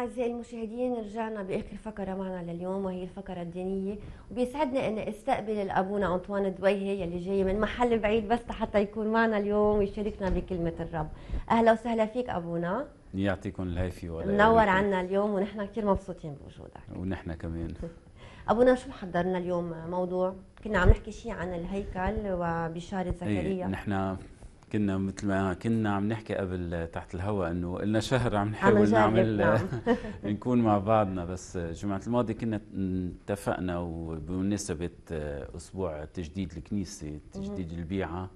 أعزائي المشاهدين رجعنا بآخر فقرة معنا لليوم وهي الفقرة الدينية وبيسعدنا أن استقبل الأبونا أنطوان دويهي يلي جاي من محل بعيد بس حتى يكون معنا اليوم ويشاركنا بكلمة الرب أهلا وسهلا فيك أبونا يعطيكم العافية ولا منور عنا اليوم ونحن كثير مبسوطين بوجودك ونحن كمان أبونا شو حضرنا اليوم موضوع كنا عم نحكي شيء عن الهيكل وبشارة إيه، زكريا نحن كنا مثل ما كنا عم نحكي قبل تحت الهواء انه قلنا شهر عم نحاول نعمل نعم. نكون مع بعضنا بس جمعة الماضي كنا اتفقنا وبمناسبه اسبوع تجديد الكنيسه تجديد البيعه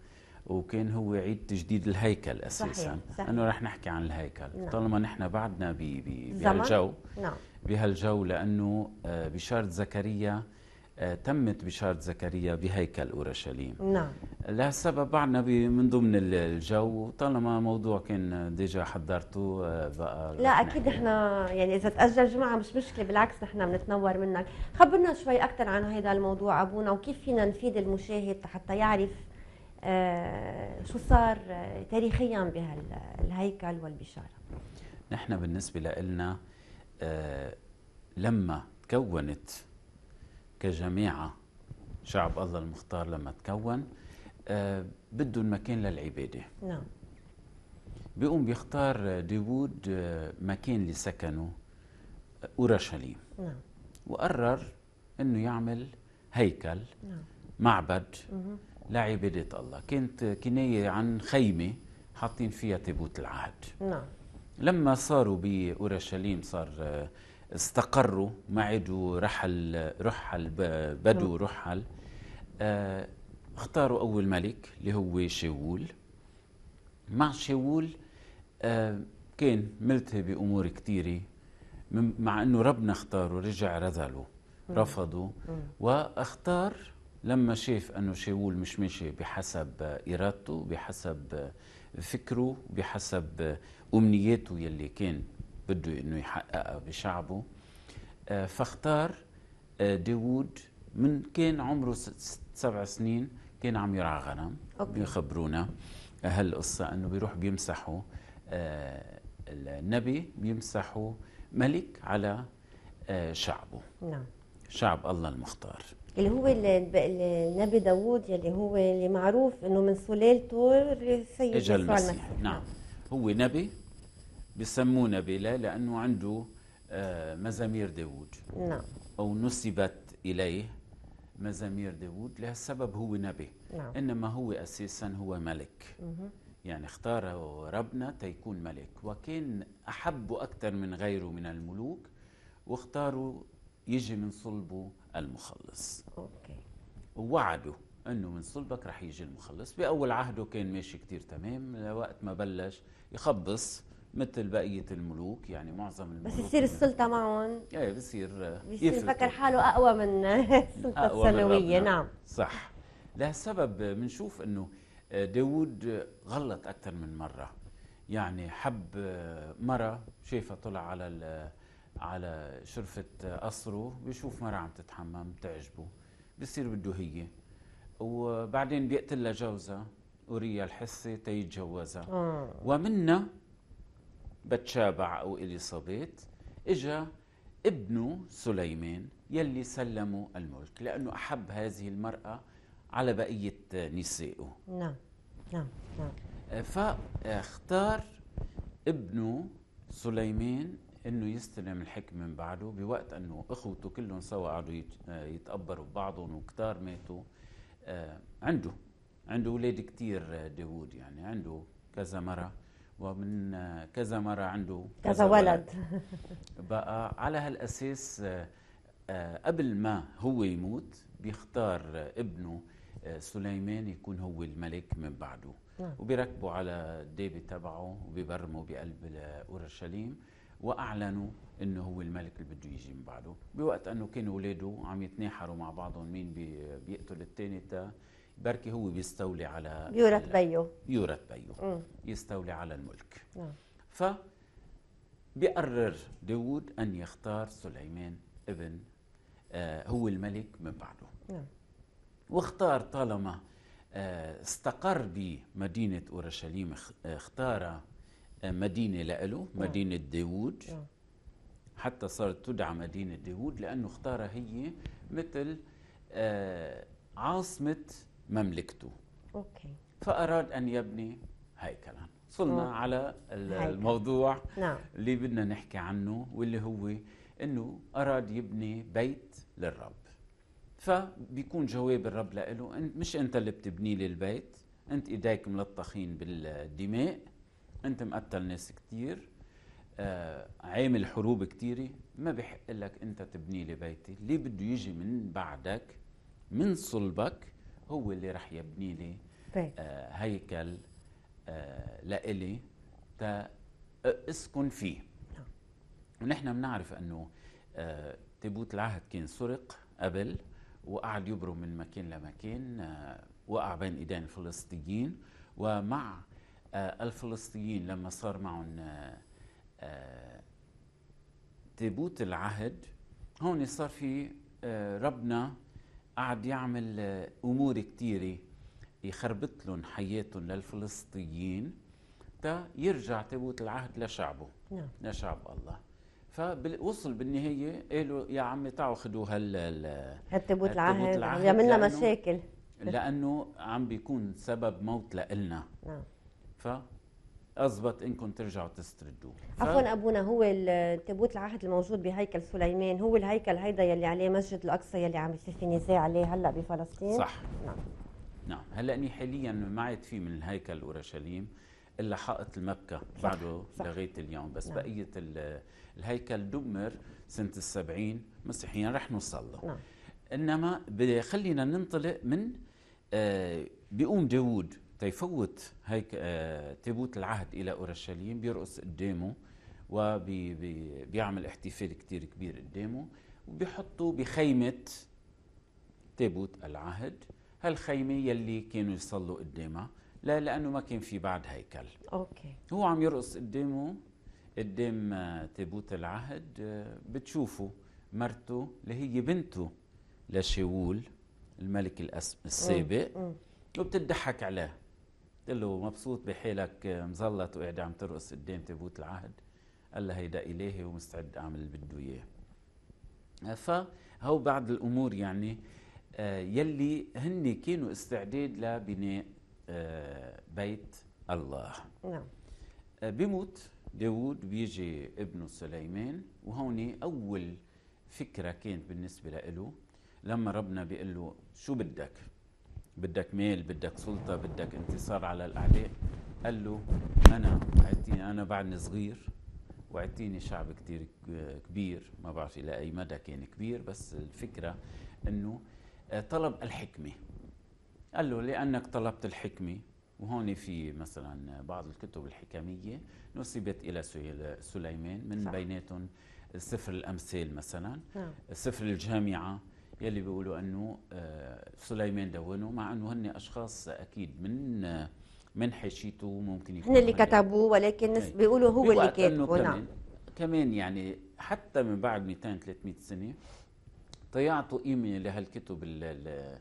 وكان هو عيد تجديد الهيكل اساسا صحيح. صحيح. انه رح نحكي عن الهيكل نعم. طالما نحن بعدنا بهالجو نعم. بهالجو لانه آه، بشاره زكريا آه، تمت بشارة زكريا بهيكل أورشليم نعم لهالسبب بعدنا من ضمن الجو طالما موضوع كان ديجا حضرته آه، بقى لا أكيد نحن يعني إذا تأجل جمعة مش مشكلة بالعكس نحن بنتنور منك خبرنا شوي أكثر عن هذا الموضوع أبونا وكيف فينا نفيد المشاهد حتى يعرف آه، شو صار تاريخيا بهالهيكل والبشارة نحن بالنسبة لنا لما تكونت كجماعة شعب الله المختار لما تكون آه، بده مكان للعبادة نعم بيقوم بيختار داوود آه، مكان لسكنه آه، أورشليم نعم وقرر أنه يعمل هيكل نعم. معبد مه. لعبادة الله كانت كناية عن خيمة حاطين فيها تابوت العهد نعم لما صاروا بأورشليم صار استقروا ما عادوا رحل رحل بدو رحل آه اختاروا اول ملك اللي هو شاول مع شاول آه كان ملتهي بامور كثيره مع انه ربنا اختاره رجع رذله رفضه واختار لما شاف انه شاول مش ماشي بحسب ارادته بحسب فكره بحسب امنياته يلي كان بده انه يحققها بشعبه آه، فاختار آه، داوود من كان عمره ست سبع سنين كان عم يرعى غنم بيخبرونا هالقصة انه بيروح بيمسحوا آه، النبي بيمسحوا ملك على شعبه نعم شعب الله المختار اللي هو النبي داوود يلي هو اللي معروف انه من سلالته السيد يسوع المسيح نعم هو نبي بسمونا بلا لأنه عنده آه، مزامير داوود نعم أو نسبت إليه مزامير داوود لهالسبب هو نبي نعم. إنما هو أساسا هو ملك مه. يعني اختاره ربنا تيكون ملك وكان أحبه أكثر من غيره من الملوك واختاروا يجي من صلبه المخلص أوكي. ووعده انه من صلبك رح يجي المخلص باول عهده كان ماشي كتير تمام لوقت ما بلش يخبص مثل بقيه الملوك يعني معظم الملوك بس يصير السلطه معهم ايه بصير آه، بصير يفكر حاله اقوى من السلطه السنويه نعم صح لهالسبب آه، بنشوف انه آه، داوود غلط اكثر من مره يعني حب مرة شايفة طلع على على شرفة قصره بيشوف مرة عم تتحمم بتعجبه بصير بده هي وبعدين بيقتل لها جوزها أوريا الحسة تيتجوزها ومنا بتشابع أو إليصابيت إجا ابنه سليمان يلي سلمه الملك لأنه أحب هذه المرأة على بقية نسائه نعم نعم نعم آه، فاختار ابنه سليمان انه يستلم الحكم من بعده بوقت انه اخوته كلهم سوا قعدوا آه، يتقبروا ببعضهم وكتار ماتوا آه، عنده عنده اولاد كثير داوود يعني عنده كذا مره ومن كذا مرة عنده كذا, ولد بقى على هالأساس آه، آه، قبل ما هو يموت بيختار ابنه آه، سليمان يكون هو الملك من بعده نعم. وبيركبوا على الديبة تبعه وبيبرموا بقلب أورشليم وأعلنوا انه هو الملك اللي بده يجي من بعده بوقت انه كانوا اولاده عم يتناحروا مع بعضهم مين بيقتل الثاني تا بركي هو بيستولي على يورث بيو يورث مم. يستولي على الملك نعم ف بيقرر داوود أن يختار سليمان ابن آه هو الملك من بعده نعم. واختار طالما آه استقر بمدينة أورشليم اختار آه مدينة لإله نعم. مدينة داوود نعم. حتى صارت تدعى مدينة داوود لأنه اختارها هي مثل آه، عاصمة مملكته أوكي. فأراد أن يبني هيكلا وصلنا على الموضوع هيكل. نعم. اللي بدنا نحكي عنه واللي هو أنه أراد يبني بيت للرب فبيكون جواب الرب له أنت مش أنت اللي بتبني لي البيت أنت إيديك ملطخين بالدماء أنت مقتل ناس كتير آه عامل حروب كتيرة ما بحق لك أنت تبني لي بيتي اللي بده يجي من بعدك من صلبك هو اللي رح يبني لي طيب. آه هيكل آه لإلي تا اسكن فيه نعم. ونحن بنعرف انه آه تابوت العهد كان سرق قبل وقعد يبرم من مكان لمكان آه وقع بين ايدين الفلسطينيين ومع آه الفلسطينيين لما صار معهم آه، آه، تابوت العهد هون صار في آه، ربنا قعد يعمل امور كثيره يخربط لهم حياتهم للفلسطينيين تا يرجع تابوت العهد لشعبه نعم. لشعب الله فوصل بالنهايه قالوا يا عمي تعوا خذوا هال هالتابوت العهد, العهد يعملنا مشاكل لانه عم بيكون سبب موت لإلنا نعم ف أزبط إنكم ترجعوا تستردوه عفوا أبونا هو التابوت العهد الموجود بهيكل سليمان هو الهيكل هيدا يلي عليه مسجد الأقصى يلي عم يصير في نزاع عليه هلأ بفلسطين صح نعم نعم هلأ أني حاليا ما عاد في من الهيكل أورشليم إلا حائط المبكى بعده صح. لغاية اليوم بس نعم. بقية الهيكل دمر سنة السبعين مسيحيا رح نوصل له نعم. إنما خلينا ننطلق من آه بيقوم داوود تيفوت هيك آه، تابوت العهد الى اورشليم بيرقص قدامه وبيعمل احتفال كتير كبير قدامه وبيحطوا بخيمة تابوت العهد هالخيمة يلي كانوا يصلوا قدامها لا لأنه ما كان في بعد هيكل أوكي. هو عم يرقص قدامه قدام آه، تابوت العهد آه، بتشوفوا مرته اللي هي بنته لشاول الملك السابق وبتضحك عليه قلت له مبسوط بحالك آه، مزلط وقاعد عم ترقص قدام تابوت العهد قال لها هيدا الهي ومستعد اعمل اللي بده اياه آه، فهو بعض الامور يعني آه، يلي هن كانوا استعداد لبناء بيت الله نعم بموت داوود بيجي ابنه سليمان وهون اول فكره كانت بالنسبه له لما ربنا بيقول له شو بدك بدك ميل بدك سلطة بدك انتصار على الأعداء قال له أنا وعدتيني أنا بعدني صغير وعدتيني شعب كتير كبير ما بعرف إلى أي مدى كان كبير بس الفكرة أنه آه، طلب الحكمة قال له لأنك طلبت الحكمة وهون في مثلا بعض الكتب الحكمية نسبت إلى سليمان من بيناتهم سفر الأمثال مثلا نعم. سفر الجامعة يلي بيقولوا انه آه، سليمان دونوا مع انه هن اشخاص اكيد من آه، من حشيته ممكن يكون هن اللي كتبوه ولكن بيقولوا هو اللي كاتبه نعم كمان يعني حتى من بعد 200 300 سنه طيعتوا قيمه لهالكتب آه،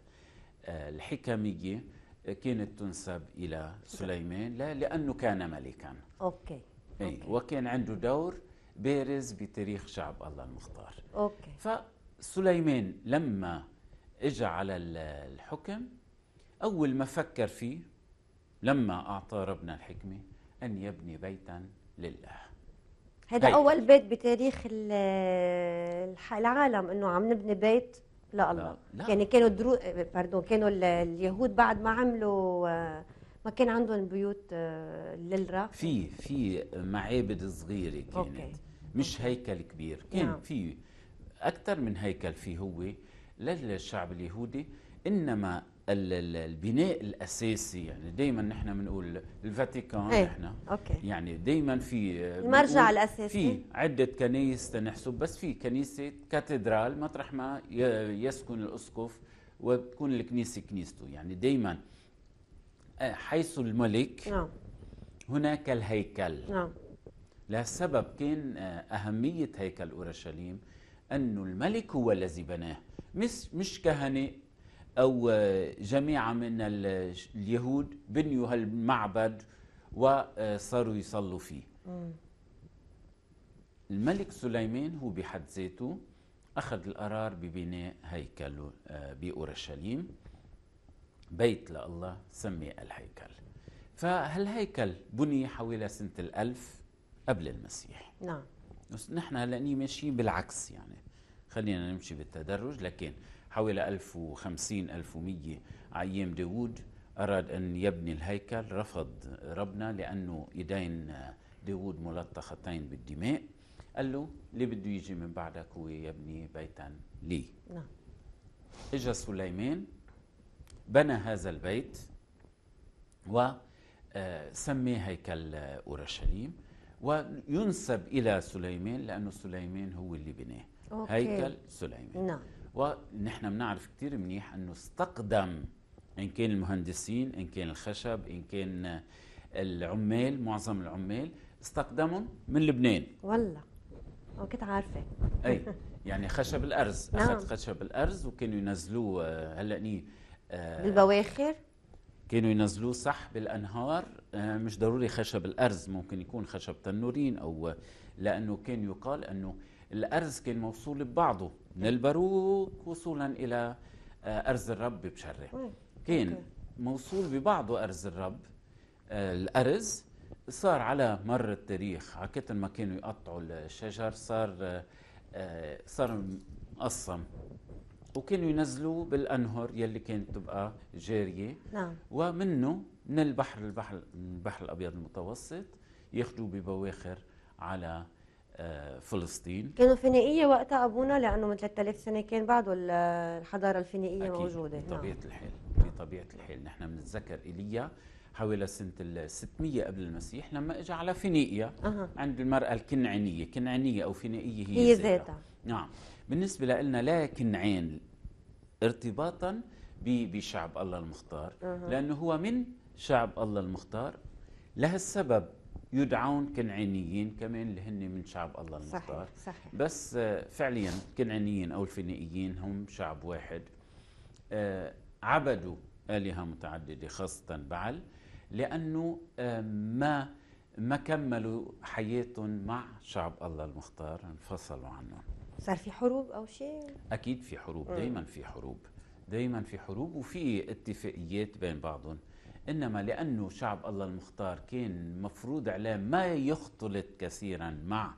الحكميه كانت تنسب الى سليمان لا لانه كان ملكا اوكي, إيه، أوكي. وكان عنده دور بارز بتاريخ شعب الله المختار اوكي ف سليمان لما اجى على الحكم اول ما فكر فيه لما اعطى ربنا الحكمه ان يبني بيتا لله هذا بيت. اول بيت بتاريخ العالم انه عم نبني بيت لله لا. لا. يعني كانوا درو... باردون كانوا اليهود بعد ما عملوا ما كان عندهم بيوت آه، للرا في في معابد صغيره كانت أوكي. مش هيكل كبير كان نعم. في أكثر من هيكل فيه هو للشعب اليهودي إنما البناء الاساسي يعني دائما نحن بنقول الفاتيكان ايه. نحن أوكي. يعني دائما في آه، المرجع الاساسي في عده كنايس تنحسب بس في كنيسه كاتدرال مطرح ما يسكن الاسقف وتكون الكنيسه كنيسته يعني دائما آه، حيث الملك نعم. هناك الهيكل نعم لسبب كان آه، اهميه هيكل اورشليم أن الملك هو الذي بناه مش, مش كهنة أو آه، جماعة من اليهود بنيوا هالمعبد وصاروا آه، يصلوا فيه الملك سليمان هو بحد ذاته أخذ القرار ببناء هيكل آه، بأورشليم بيت لله سمي الهيكل فهالهيكل بني حوالي سنة الألف قبل المسيح نعم بس نحن هلا ماشيين بالعكس يعني خلينا نمشي بالتدرج لكن حوالي 1050 1100 ايام داوود اراد ان يبني الهيكل رفض ربنا لانه ايدين داوود ملطختين بالدماء قال له اللي بده يجي من بعدك هو يبني بيتا لي نعم اجى سليمان بنى هذا البيت آه، سمي هيكل اورشليم وينسب إلى سليمان لأنه سليمان هو اللي بناه أوكي. هيكل سليمان نعم ونحن بنعرف كثير منيح أنه استقدم إن كان المهندسين إن كان الخشب إن كان العمال معظم العمال استقدمهم من لبنان والله أو كنت عارفة أي يعني خشب الأرز نعم. أخذ خشب الأرز وكانوا ينزلوه هلأ آه، بالبواخر كانوا ينزلوه صح بالانهار آه، مش ضروري خشب الأرز ممكن يكون خشب تنورين أو آه، لأنه كان يقال أنه الأرز كان موصول ببعضه من الباروك وصولا إلى آه، أرز الرب بشره طيب، كان موصول ببعضه أرز الرب الأرز صار على مر التاريخ على كتر ما كانوا يقطعوا الشجر صار صار مقسم وكانوا ينزلوه بالانهر يلي كانت تبقى جاريه نعم ومنه من البحر البحر من البحر الابيض المتوسط ياخذوا ببواخر على آه، فلسطين كانوا فينيقية وقتها أبونا لأنه من 3000 سنة كان بعده الحضارة الفينيقية موجوده موجودة نعم. بطبيعة نعم. الحال بطبيعة الحال نحن بنتذكر إيليا حوالي سنة ال 600 قبل المسيح لما اجى على فينيقيا أه. عند المرأة الكنعانية كنعانية أو فينيقية هي, هي ذاتها نعم بالنسبة لنا لا كنعان ارتباطا بشعب الله المختار أه. لأنه هو من شعب الله المختار لهالسبب يدعون كنعانيين كمان اللي هن من شعب الله المختار صحيح صحيح بس آه، فعليا الكنعانيين او الفينيقيين هم شعب واحد آه، عبدوا الهه متعدده خاصه بعل لانه آه، ما ما كملوا حياتهم مع شعب الله المختار انفصلوا عنهم صار في حروب او شيء اكيد في حروب دائما في حروب دائما في حروب وفي اتفاقيات بين بعضهم إنما لأنه شعب الله المختار كان مفروض عليه ما يختلط كثيرا مع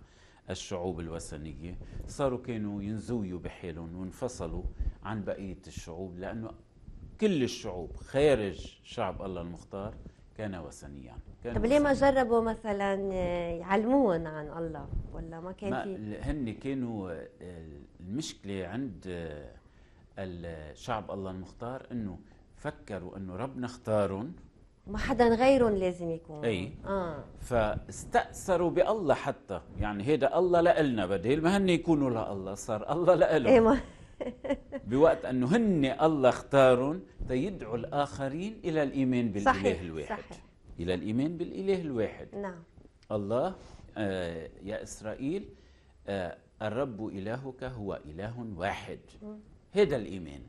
الشعوب الوثنية صاروا كانوا ينزويوا بحالهم وانفصلوا عن بقية الشعوب لأنه كل الشعوب خارج شعب الله المختار كان وثنيا كان طب ليه ما جربوا مثلا يعلمون عن الله ولا ما كان في هن كانوا آه، المشكله عند آه، شعب الله المختار انه فكروا انه ربنا اختارهم ما حدا غيرهم لازم يكون اي اه فاستأثروا بالله حتى يعني هيدا الله لنا بدل ما هن يكونوا لله صار الله لهم اي ما بوقت انه هن الله اختارهم تيدعوا الاخرين الى الايمان بالاله صحيح الواحد صحيح. الى الايمان بالاله الواحد نعم الله آه يا اسرائيل آه الرب الهك هو اله واحد هذا الايمان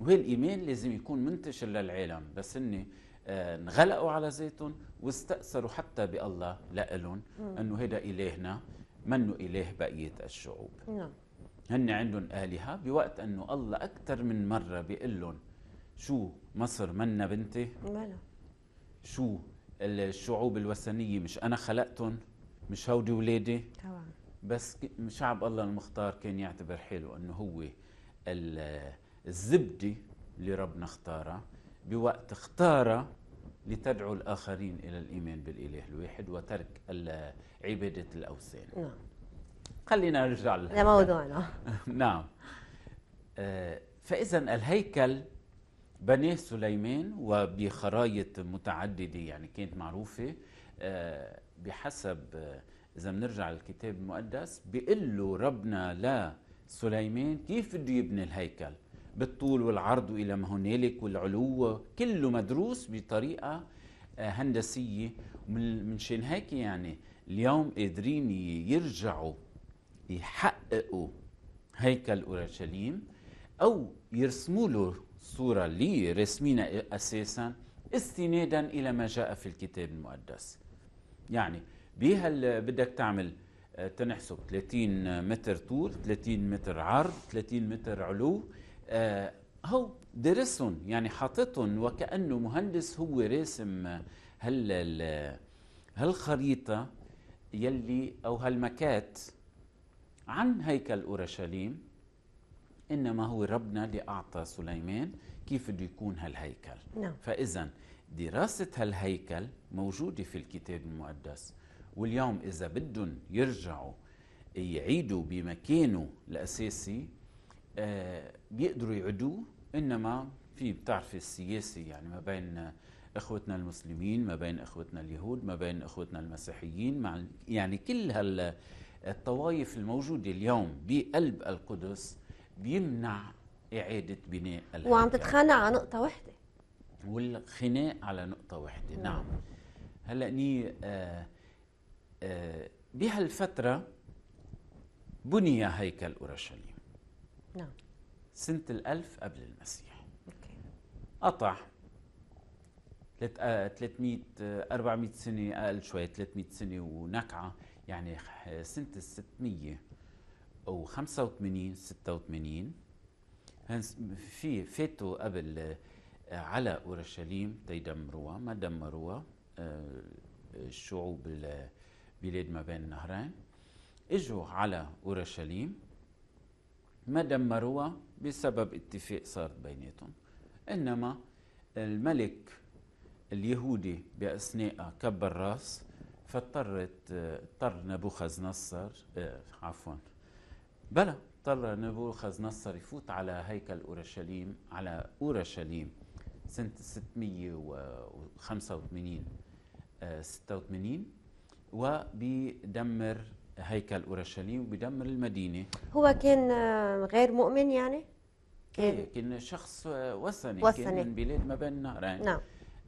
وهالايمان لازم يكون منتشر للعالم بس هن آه، انغلقوا على ذاتهم واستأثروا حتى بالله لإلهم انه هذا الهنا منه اله بقيه الشعوب نعم هن عندهم آلهة بوقت أنه الله أكثر من مرة بيقول لهم شو مصر منا بنتي ملا شو الشعوب الوثنية مش أنا خلقتهم مش هودي ولادي طبعا بس شعب الله المختار كان يعتبر حاله أنه هو ال الزبدة اللي ربنا اختارها بوقت اختارها لتدعو الآخرين إلى الإيمان بالإله الواحد وترك عبادة الأوثان نعم خلينا نرجع لموضوعنا نعم آه، فإذا الهيكل بناه سليمان وبخرايط متعددة يعني كانت معروفة آه، بحسب آه، إذا بنرجع للكتاب المقدس بيقول له ربنا لسليمان كيف بده يبني الهيكل؟ بالطول والعرض والى ما هنالك والعلو كله مدروس بطريقه آه، هندسيه من شان هيك يعني اليوم قادرين يرجعوا يحققوا هيكل اورشليم او يرسموا له صوره اللي رسمينا اساسا استنادا الى ما جاء في الكتاب المقدس يعني بها بدك تعمل آه، تنحسب 30 متر طول 30 متر عرض 30 متر علو آه، هو درسهم يعني حاططهم وكأنه مهندس هو راسم آه، هال هالخريطة يلي أو هالمكات عن هيكل أورشليم إنما هو ربنا اللي أعطى سليمان كيف بده يكون هالهيكل نعم. فإذا دراسة هالهيكل موجودة في الكتاب المقدس واليوم إذا بدهم يرجعوا يعيدوا بمكانه الأساسي آه، بيقدروا يعدوه انما في بتعرفي السياسي يعني ما بين اخوتنا المسلمين ما بين اخوتنا اليهود ما بين اخوتنا المسيحيين مع يعني كل الطوائف الموجوده اليوم بقلب القدس بيمنع اعاده بناء الهيكل وعم تتخانق على نقطه وحده والخناق على نقطه وحده نعم هلا ني آه، آه، بهالفتره بني هيكل اورشليم نعم سنة الألف قبل المسيح أوكي. قطع 300 400 آه، آه، سنة أقل شوي 300 سنة ونكعة يعني سنة ال 685 86 في فاتوا قبل آه، على اورشليم تيدمروها ما دمروها الشعوب بلاد ما بين النهرين اجوا على اورشليم ما دمروها بسبب اتفاق صار بيناتهم انما الملك اليهودي باثناء كبر راس فاضطرت اضطر نبوخذ نصر اه عفوا بلى اضطر نبوخذ نصر يفوت على هيكل اورشليم على اورشليم سنه 685 86 آه، وبيدمر هيكل اورشليم وبيدمر المدينه هو كان آه، غير مؤمن يعني كان إيه، كان شخص آه، وثني, وثني. كان من بلاد ما بين النهرين نعم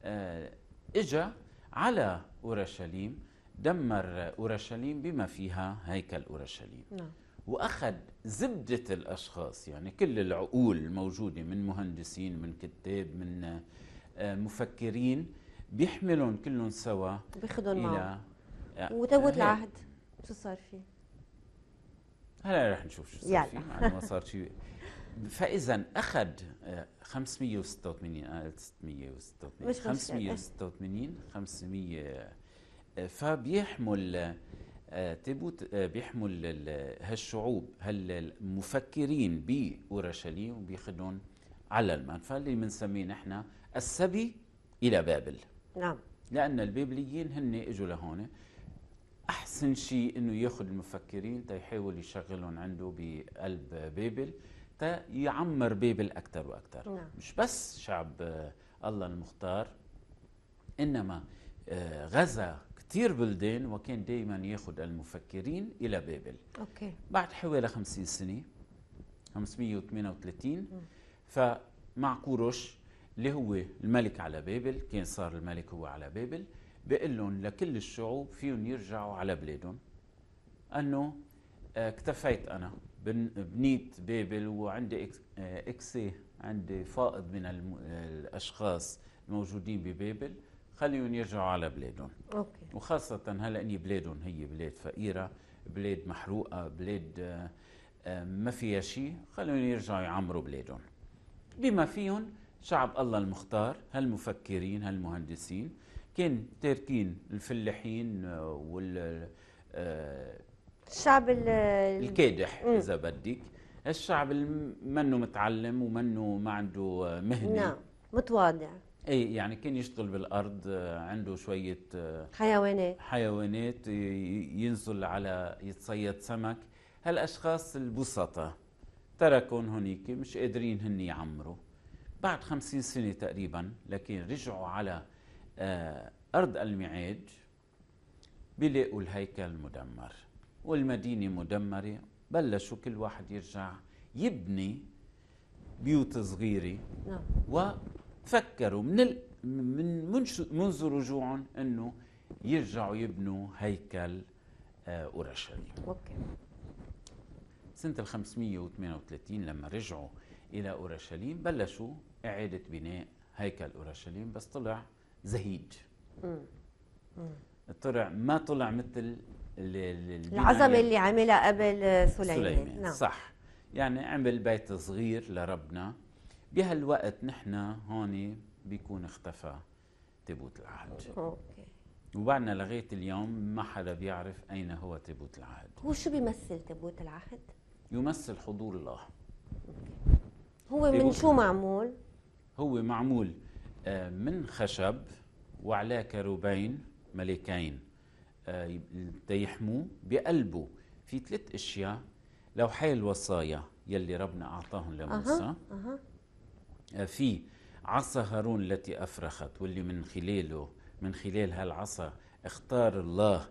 آه، اجى على اورشليم دمر اورشليم بما فيها هيكل اورشليم نعم واخذ زبده الاشخاص يعني كل العقول الموجوده من مهندسين من كتاب من مفكرين بيحملهم كلهم سوا بياخذهم معه وتوت العهد شو صار فيه؟ هلا رح نشوف شو صار يلا. فيه يعني ما صار شيء فاذا اخذ 586 قالت 686 586 500 فبيحمل آه، تابوت آه، بيحمل هالشعوب هالمفكرين باورشليم وبياخذهم على المنفى اللي بنسميه نحن السبي الى بابل نعم لان البابليين هن اجوا لهون احسن شيء انه ياخذ المفكرين تا يحاول يشغلهم عنده بقلب بابل تا يعمر بابل اكثر واكثر نعم. مش بس شعب آه، الله المختار انما آه، غزا كثير بلدان وكان دائما ياخذ المفكرين الى بابل اوكي بعد حوالي 50 سنه 538 فمع كوروش اللي هو الملك على بابل كان صار الملك هو على بابل بقول لهم لكل الشعوب فيهم يرجعوا على بلادهم انه آه، اكتفيت انا بنيت بابل وعندي آه، اكسي عندي فائض من الاشخاص الموجودين ببابل خليهم يرجعوا على بلادهم أوكي. وخاصة هلا اني بلادهم هي بلاد فقيرة بلاد محروقة بلاد آه، ما فيها شيء خليهم يرجعوا يعمروا بلادهم بما فيهم شعب الله المختار هالمفكرين هالمهندسين كان تاركين الفلاحين آه، وال آه، الشعب الكادح اذا بدك الشعب اللي منه متعلم ومنه ما عنده آه، مهنه نعم متواضع اي يعني كان يشتغل بالارض عنده شويه حيوانات حيوانات ينزل على يتصيد سمك هالاشخاص البسطاء تركون هنيك مش قادرين هن يعمروا بعد خمسين سنه تقريبا لكن رجعوا على آه، أرض المعاد بلاقوا الهيكل مدمر والمدينة مدمرة بلشوا كل واحد يرجع يبني بيوت صغيرة نعم. وفكروا من ال... من منذ رجوعهم انه يرجعوا يبنوا هيكل آه، اورشليم. اوكي. سنة ال 538 لما رجعوا إلى أورشليم بلشوا إعادة بناء هيكل أورشليم بس طلع زهيج طلع ما طلع مثل العظمه اللي عملها قبل سليمان, سليمان. نعم. صح يعني عمل بيت صغير لربنا بهالوقت نحن هون بيكون اختفى تابوت العهد اوكي وبعدنا لغايه اليوم ما حدا بيعرف اين هو تابوت العهد هو شو بيمثل تابوت العهد يمثل حضور الله هو من شو معمول هو معمول آه، من خشب وعلى كروبين ملكين آه، يحموا بقلبه في ثلاث اشياء حي الوصايا يلي ربنا اعطاهم لموسى أه. أه. في عصا هارون التي افرخت واللي من خلاله من خلال هالعصا اختار الله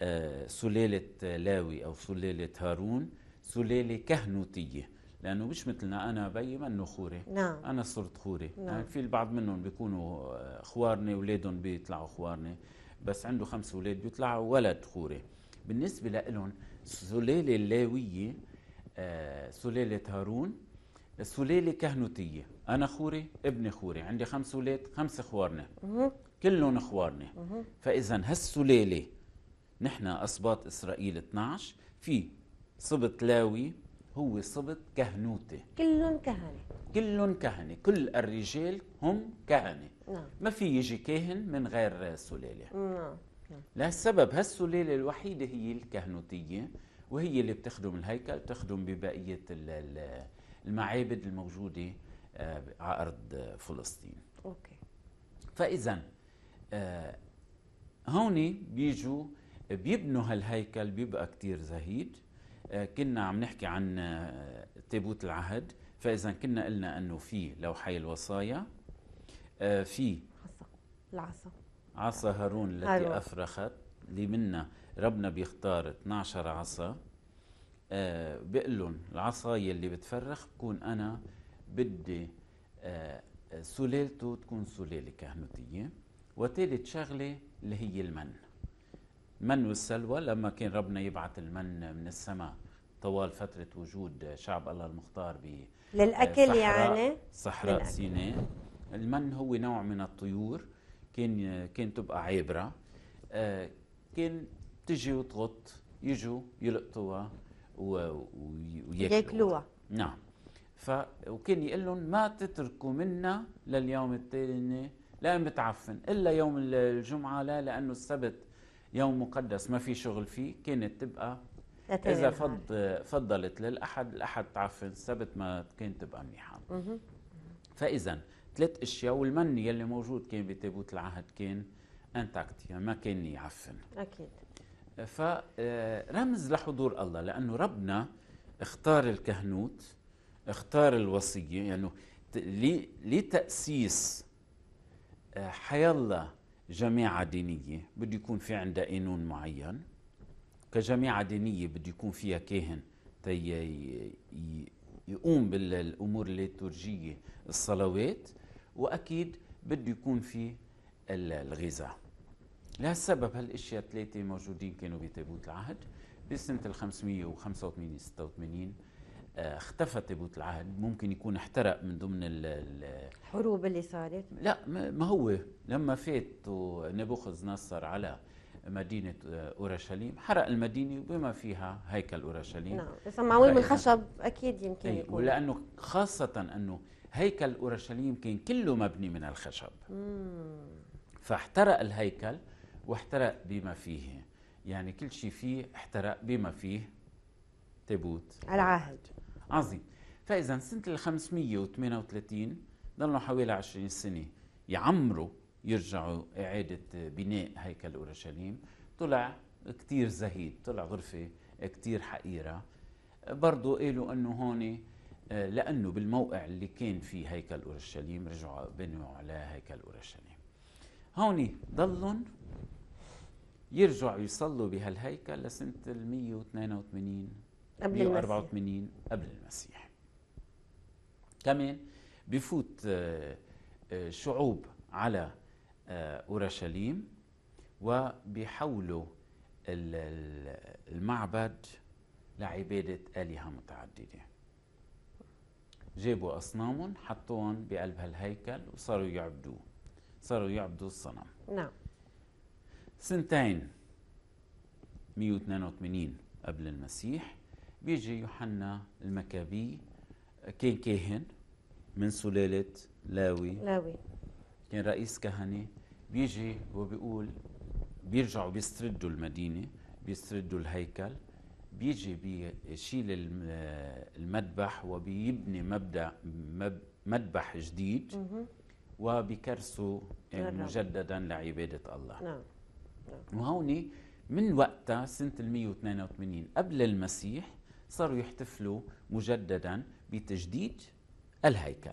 آه، سلالة لاوي أو سلالة هارون سلالة كهنوتية لانه مش مثلنا انا بي منه خوري نعم. انا صرت خوري نعم. يعني في البعض منهم بيكونوا آه، خوارني اولادهم بيطلعوا خوارني بس عنده خمس اولاد بيطلعوا ولد خوري بالنسبه لهم السلاله اللاويه آه سلاله هارون سلاله كهنوتيه انا خوري ابني خوري عندي خمس اولاد خمس خوارنه كلهم خوارنه فاذا هالسلاله نحن اسباط اسرائيل 12 في صبت لاوي هو صبت كهنوته كلهم كهنة كلهم كهنة كل الرجال هم كهنة نعم. ما في يجي كاهن من غير سلالة نعم, نعم. لهالسبب هالسلالة الوحيدة هي الكهنوتية وهي اللي بتخدم الهيكل بتخدم ببقية المعابد الموجودة آه، على أرض فلسطين أوكي فإذا آه، هون بيجوا بيبنوا هالهيكل بيبقى كتير زهيد آه، كنا عم نحكي عن آه، تابوت العهد فاذا كنا قلنا انه في لوحي الوصايا آه، في عصا العصا عصا هارون التي هارون. افرخت اللي منا ربنا بيختار 12 عصا أه بقول لهم العصا يلي بتفرخ بكون انا بدي أه سلالته تكون سلاله كهنوتيه وثالث شغله اللي هي المن المن والسلوى لما كان ربنا يبعث المن من السماء طوال فترة وجود شعب الله المختار ب للأكل صحراء يعني صحراء سيناء المن هو نوع من الطيور كان كان تبقى عابرة آه، كان تجي وتغط يجوا يلقطوها وياكلوها نعم ف وكان يقول لهم ما تتركوا منا لليوم الثاني لا متعفن الا يوم الجمعه لا لانه السبت يوم مقدس ما في شغل فيه كانت تبقى اذا فض فضلت للاحد الاحد تعفن السبت ما كانت تبقى منيحه فاذا ثلاث اشياء والمن يلي موجود كان بتابوت العهد كان انتاكت يعني ما كان يعفن اكيد فرمز آه، لحضور الله لانه ربنا اختار الكهنوت اختار الوصيه يعني لتاسيس آه، حيالله جماعة دينية بده يكون في عندها قانون معين كجماعة دينية بده يكون فيها كاهن تي يقوم بالامور الليتورجيه الصلوات واكيد بده يكون في الغذاء لهالسبب هالاشياء الثلاثه موجودين كانوا بتابوت العهد بسنه ال 585 86 آه، اختفى تابوت العهد ممكن يكون احترق من ضمن الحروب اللي صارت لا ما هو لما فات نبوخذ نصر على مدينة آه، أورشليم حرق المدينة بما فيها هيكل أورشليم نعم بس معمول من خشب أكيد يمكن أي. يكون ولأنه خاصة أنه هيكل أورشليم كان كله مبني من الخشب مم. فاحترق الهيكل واحترق بما فيه يعني كل شيء فيه احترق بما فيه تابوت العهد عظيم فاذا سنه ال 538 ضلوا حوالي 20 سنه يعمروا يرجعوا اعاده بناء هيكل اورشليم طلع كتير زهيد طلع غرفه كتير حقيره برضه قالوا انه هون لانه بالموقع اللي كان فيه هيكل اورشليم رجعوا بنوا على هيكل اورشليم هون ضلن يرجعوا يصلوا بهالهيكل لسنه ال 182 قبل 184 المسيح. قبل المسيح كمان بفوت آه، آه، شعوب على آه، اورشليم وبيحولوا المعبد لعباده الهه متعدده جابوا اصنامهم حطوهم بقلب هالهيكل وصاروا يعبدوه صاروا يعبدوا الصنم نعم سنتين 182 قبل المسيح بيجي يوحنا المكابي كان كاهن من سلالة لاوي لاوي كان رئيس كهنة بيجي وبيقول بيرجعوا بيستردوا المدينة بيستردوا الهيكل بيجي بيشيل المذبح وبيبني مبدا مذبح جديد وبيكرسوا مجددا لعبادة الله نعم, نعم. وهون من وقتها سنة ال 182 قبل المسيح صاروا يحتفلوا مجددا بتجديد الهيكل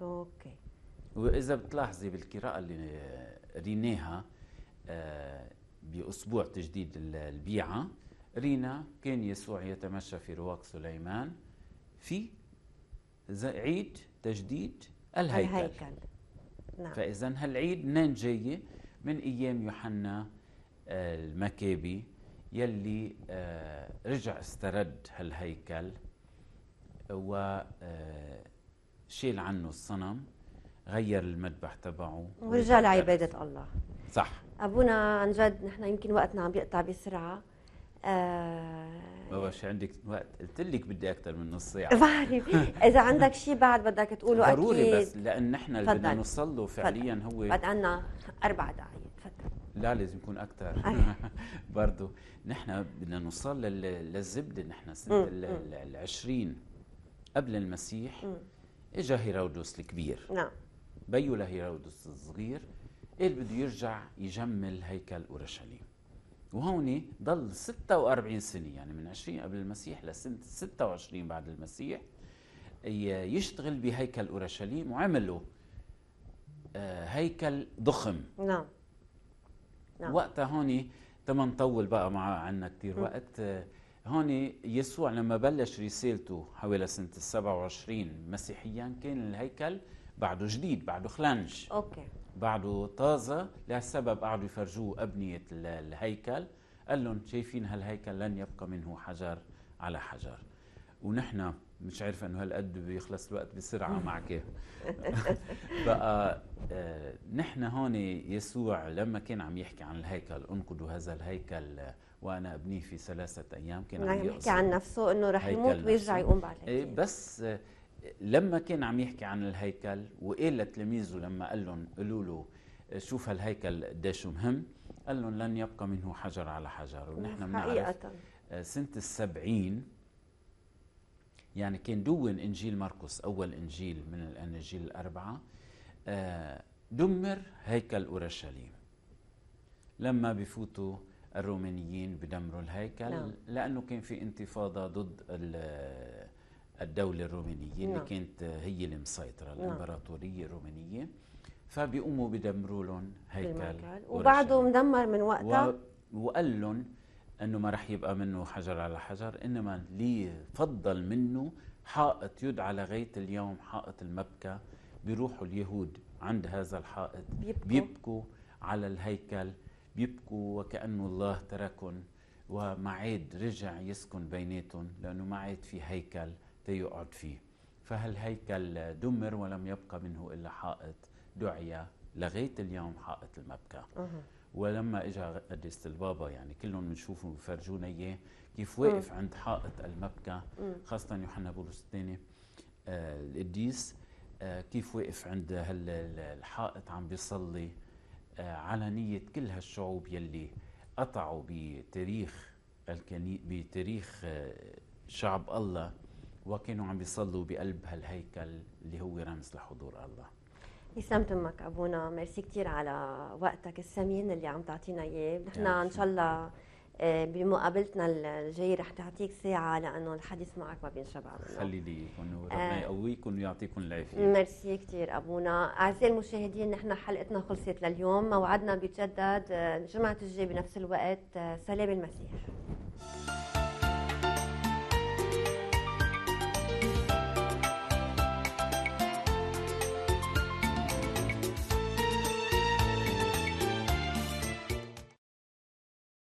اوكي واذا بتلاحظي بالقراءه اللي ريناها آه، باسبوع تجديد البيعه رينا كان يسوع يتمشى في رواق سليمان في عيد تجديد الهيكل, الهيكل. نعم. فاذا هالعيد منين جايه من ايام يوحنا آه، المكابي يلي آه، رجع استرد هالهيكل وشيل آه، عنه الصنم غير المذبح تبعه ورجع لعبادة الله صح أبونا عن جد نحن يمكن وقتنا عم بيقطع بسرعة آه، بابا شو عندك وقت قلت لك بدي اكثر من نص ساعه بعرف اذا عندك شيء بعد بدك تقوله ضروري اكيد ضروري بس لان نحن اللي بدنا نوصل له فعليا هو بعد عنا اربع دقائق لا لازم يكون اكثر برضه نحن بدنا نوصل للزبده نحن سنه ال 20 قبل المسيح اجى هيرودس الكبير نعم بيو لهيرودس الصغير قال بده يرجع يجمل هيكل اورشليم وهون ضل 46 سنه يعني من 20 قبل المسيح لسنه 26 بعد المسيح يشتغل بهيكل اورشليم وعمله آه، هيكل ضخم نعم نعم. وقتها هون تما نطول بقى مع عنا كثير وقت آه، هون يسوع لما بلش رسالته حوالي سنة ال 27 مسيحيا كان الهيكل بعده جديد بعده خلنج اوكي بعده طازة لهالسبب قعدوا يفرجوه أبنية الهيكل قال لهم شايفين هالهيكل لن يبقى منه حجر على حجر ونحن مش عارفه انه هالقد بيخلص الوقت بسرعه معك بقى آه، نحن هون يسوع لما كان عم يحكي عن الهيكل انقذوا هذا الهيكل وانا ابنيه في ثلاثه ايام كان عم يحكي عن نفسه انه رح يموت ويرجع يقوم بعد إيه، بس آه، لما كان عم يحكي عن الهيكل وقال لتلاميذه لما قال لهم قالوا له آه، شوف هالهيكل قديش مهم قال لهم لن يبقى منه حجر على حجر ونحن بنعرف سنه السبعين يعني كان دون إنجيل مرقس أول إنجيل من الأناجيل الأربعة آه، دمر هيكل أورشليم لما بفوتوا الرومانيين بدمروا الهيكل نعم. لأنه كان في انتفاضة ضد الدولة الرومانية نعم. اللي كانت هي المسيطرة نعم. الإمبراطورية الرومانية فبيقوموا بدمروا لهم هيكل وبعده مدمر من وقتها و... وقال لهم انه ما راح يبقى منه حجر على حجر انما اللي فضل منه حائط يدعى لغايه اليوم حائط المبكى بيروحوا اليهود عند هذا الحائط بيبكوا, بيبكوا على الهيكل بيبكوا وكأنه الله تركهم وما عاد رجع يسكن بيناتهم لأنه ما عاد في هيكل تيقعد فيه فهالهيكل دمر ولم يبقى منه إلا حائط دعي لغاية اليوم حائط المبكى ولما اجى قديسه البابا يعني كلهم بنشوفهم بفرجونا اياه كيف واقف عند حائط المبكى خاصه يوحنا بولس الثاني آه القديس آه كيف واقف عند هالحائط عم بيصلي آه على نيه كل هالشعوب يلي قطعوا بتاريخ الكني بتاريخ آه، شعب الله وكانوا عم بيصلوا بقلب هالهيكل اللي هو رمز لحضور الله يسلم تمك ابونا ميرسي كثير على وقتك الثمين اللي عم تعطينا اياه نحن ان شاء الله آه، بمقابلتنا الجاي رح تعطيك ساعة لأنه الحديث معك ما بينشبع منه خلي لي آه. ربنا يقويكم ويعطيكم العافية ميرسي كثير أبونا أعزائي المشاهدين نحن حلقتنا خلصت لليوم موعدنا بيتجدد الجمعة آه، الجاي بنفس الوقت سلام المسيح